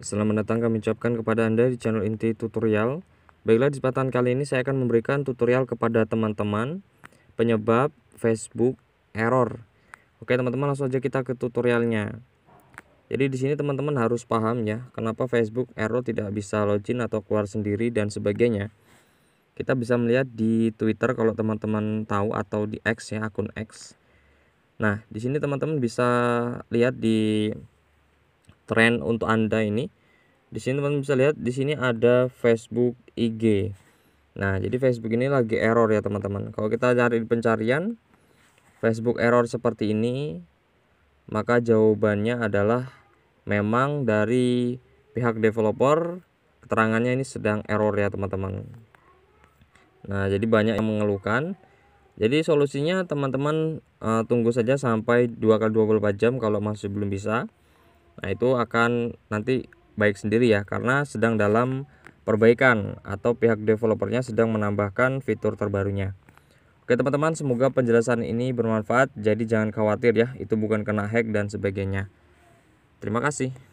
Selamat datang kami ucapkan kepada Anda di channel inti tutorial. Baiklah di kesempatan kali ini saya akan memberikan tutorial kepada teman-teman penyebab Facebook error. Oke teman-teman langsung aja kita ke tutorialnya. Jadi di sini teman-teman harus paham ya kenapa Facebook error tidak bisa login atau keluar sendiri dan sebagainya. Kita bisa melihat di Twitter kalau teman-teman tahu atau di X ya akun X. Nah, di sini teman-teman bisa lihat di Trend untuk Anda ini. Di sini teman-teman bisa lihat di sini ada Facebook IG. Nah, jadi Facebook ini lagi error ya, teman-teman. Kalau kita cari di pencarian Facebook error seperti ini, maka jawabannya adalah memang dari pihak developer keterangannya ini sedang error ya, teman-teman. Nah, jadi banyak yang mengeluhkan. Jadi solusinya teman-teman uh, tunggu saja sampai 2 kali 24 jam kalau masih belum bisa. Nah, itu akan nanti baik sendiri ya karena sedang dalam perbaikan atau pihak developernya sedang menambahkan fitur terbarunya. Oke teman-teman, semoga penjelasan ini bermanfaat. Jadi jangan khawatir ya, itu bukan kena hack dan sebagainya. Terima kasih.